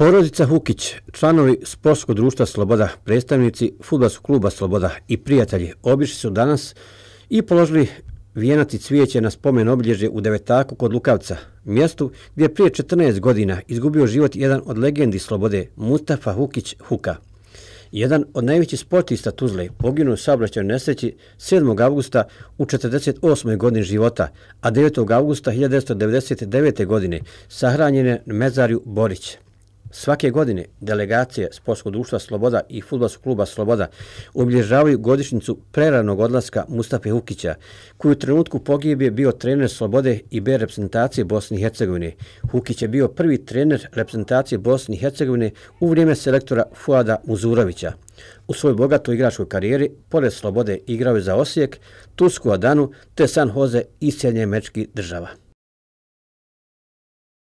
Porodica Hukić, članovi Sportskog društva Sloboda, predstavnici Futbolskog kluba Sloboda i prijatelji obišli su danas i položili vijenac cvijeće na spomen obilježje u Devetaku kod Lukavca, mjestu gdje je prije 14 godina izgubio život jedan od legendi Slobode, Mustafa Hukić Huka. Jedan od najvećih sportista Tuzle poginuo sa saobraćaju nesreći 7. augusta u 48. godini života, a 9. augusta 1999. godine sahranjene na mezarju Borića. Svake godine delegacije Sportskog društva Sloboda i Futbolskog kluba Sloboda obilježavaju godišnicu preranog odlaska Mustafe Hukića, koji u trenutku pogibe bio trener Slobode i B reprezentacije Bosne i Hercegovine. Hukić je bio prvi trener reprezentacije Bosne i Hercegovine u vrijeme selektora Fuada Muzurovića. U svojoj bogatoj igračkoj karijeri, pored Slobode, igrao je za Osijek, Tursku Adanu, te San Jose i Sjednje mečki država.